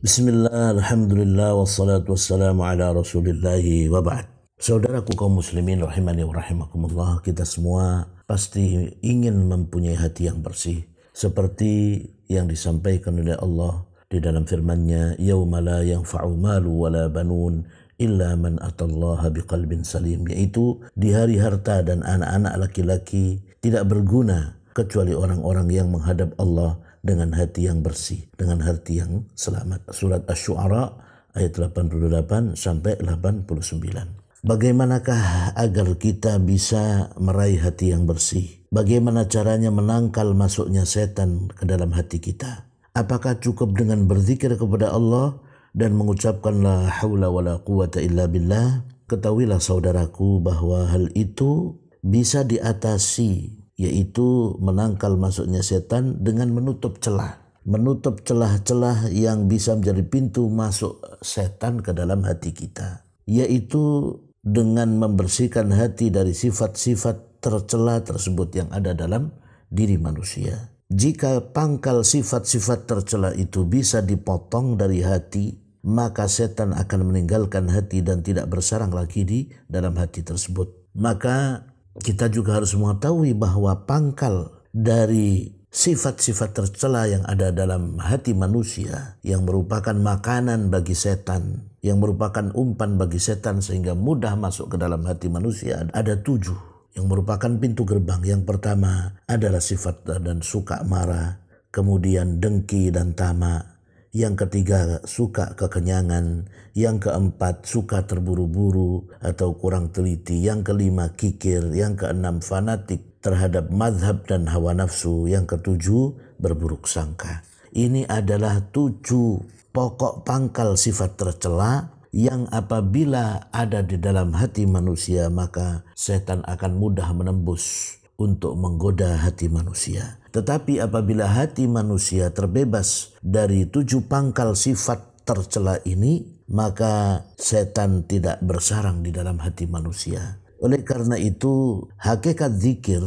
Bismillah, Alhamdulillah, wassalatu wassalamu ala rasulillahi wa ba'd. Saudaraku kaum muslimin rahimani wa rahimakumullah, kita semua pasti ingin mempunyai hati yang bersih. Seperti yang disampaikan oleh Allah di dalam firman-Nya, "Yauma la yanfa'u malu wa banun illa man atallaha biqalbin salim." Yaitu di hari harta dan anak-anak laki-laki tidak berguna kecuali orang-orang yang menghadap Allah dengan hati yang bersih, dengan hati yang selamat. Surat Ash-Shu'ara, ayat 88 sampai 89. Bagaimanakah agar kita bisa meraih hati yang bersih? Bagaimana caranya menangkal masuknya setan ke dalam hati kita? Apakah cukup dengan berzikir kepada Allah dan mengucapkan la haula wala quwata illa billah? Ketahuilah saudaraku bahwa hal itu bisa diatasi yaitu menangkal masuknya setan dengan menutup celah. Menutup celah-celah yang bisa menjadi pintu masuk setan ke dalam hati kita, yaitu dengan membersihkan hati dari sifat-sifat tercela tersebut yang ada dalam diri manusia. Jika pangkal sifat-sifat tercela itu bisa dipotong dari hati, maka setan akan meninggalkan hati dan tidak bersarang lagi di dalam hati tersebut. Maka kita juga harus mengetahui bahwa pangkal dari sifat-sifat tercela yang ada dalam hati manusia yang merupakan makanan bagi setan, yang merupakan umpan bagi setan sehingga mudah masuk ke dalam hati manusia ada tujuh yang merupakan pintu gerbang. Yang pertama adalah sifat dan suka marah, kemudian dengki dan tamak, yang ketiga suka kekenyangan, yang keempat suka terburu-buru atau kurang teliti, yang kelima kikir, yang keenam fanatik terhadap madhab dan hawa nafsu, yang ketujuh berburuk sangka. Ini adalah tujuh pokok pangkal sifat tercela yang apabila ada di dalam hati manusia maka setan akan mudah menembus untuk menggoda hati manusia. Tetapi apabila hati manusia terbebas dari tujuh pangkal sifat tercela ini, maka setan tidak bersarang di dalam hati manusia. Oleh karena itu, hakikat zikir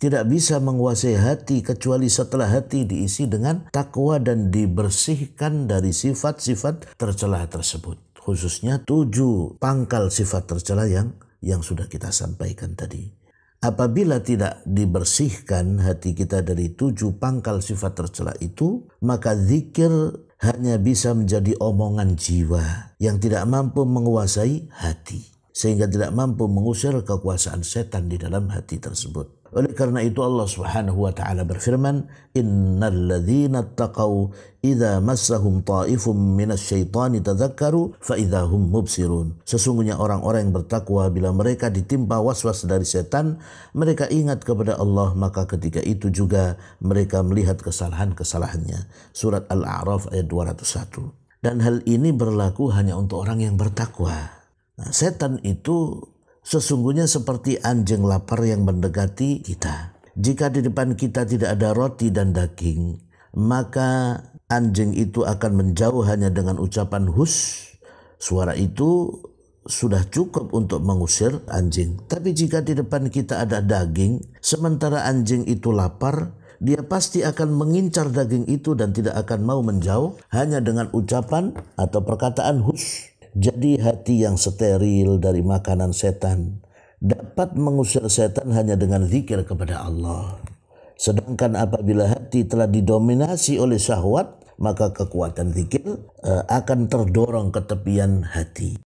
tidak bisa menguasai hati kecuali setelah hati diisi dengan takwa dan dibersihkan dari sifat-sifat tercela tersebut. Khususnya tujuh pangkal sifat tercela yang yang sudah kita sampaikan tadi. Apabila tidak dibersihkan hati kita dari tujuh pangkal sifat tercela itu, maka zikir hanya bisa menjadi omongan jiwa yang tidak mampu menguasai hati, sehingga tidak mampu mengusir kekuasaan setan di dalam hati tersebut. Oleh karena itu Allah Subhanahu wa taala berfirman, "Innalladzina taqaw idza massahum ta'ifum minasyaitani tadzakkaru fa idza hum mubsirun." Sesungguhnya orang-orang yang bertakwa bila mereka ditimpa waswas -was dari setan, mereka ingat kepada Allah maka ketika itu juga mereka melihat kesalahan-kesalahannya. Surat Al-A'raf ayat 201. Dan hal ini berlaku hanya untuk orang yang bertakwa. Nah, setan itu sesungguhnya seperti anjing lapar yang mendekati kita. Jika di depan kita tidak ada roti dan daging, maka anjing itu akan menjauh hanya dengan ucapan hus. Suara itu sudah cukup untuk mengusir anjing. Tapi jika di depan kita ada daging, sementara anjing itu lapar, dia pasti akan mengincar daging itu dan tidak akan mau menjauh hanya dengan ucapan atau perkataan hus. Jadi hati yang steril dari makanan setan dapat mengusir setan hanya dengan zikir kepada Allah. Sedangkan apabila hati telah didominasi oleh syahwat, maka kekuatan zikir eh, akan terdorong ke tepian hati.